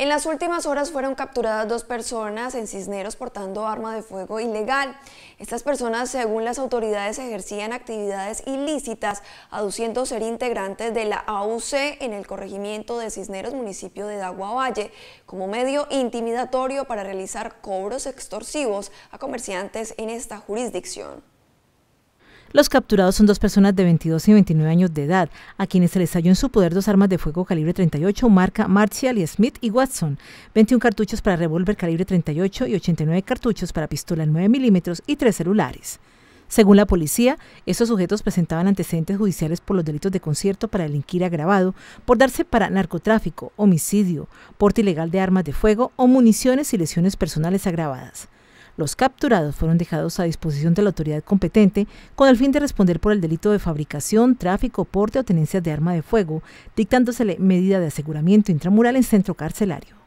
En las últimas horas fueron capturadas dos personas en Cisneros portando arma de fuego ilegal. Estas personas, según las autoridades, ejercían actividades ilícitas, aduciendo ser integrantes de la AUC en el corregimiento de Cisneros, municipio de Valle, como medio intimidatorio para realizar cobros extorsivos a comerciantes en esta jurisdicción. Los capturados son dos personas de 22 y 29 años de edad, a quienes se les halló en su poder dos armas de fuego calibre 38 marca Martial y Smith y Watson, 21 cartuchos para revólver calibre 38 y 89 cartuchos para pistola 9 milímetros y tres celulares. Según la policía, estos sujetos presentaban antecedentes judiciales por los delitos de concierto para delinquir agravado, por darse para narcotráfico, homicidio, porte ilegal de armas de fuego o municiones y lesiones personales agravadas. Los capturados fueron dejados a disposición de la autoridad competente con el fin de responder por el delito de fabricación, tráfico, porte o tenencia de arma de fuego, dictándosele medida de aseguramiento intramural en centro carcelario.